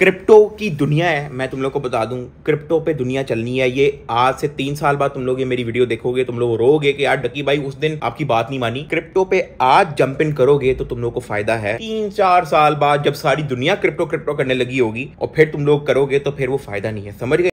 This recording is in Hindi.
क्रिप्टो की दुनिया है मैं तुम लोग को बता दूं क्रिप्टो पे दुनिया चलनी है ये आज से तीन साल बाद तुम लोग ये मेरी वीडियो देखोगे तुम लोग रोगे कि यार डकी भाई उस दिन आपकी बात नहीं मानी क्रिप्टो पे आज जंप इन करोगे तो तुम लोग को फायदा है तीन चार साल बाद जब सारी दुनिया क्रिप्टो क्रिप्टो करने लगी होगी और फिर तुम लोग करोगे तो फिर वो फायदा नहीं है समझ गए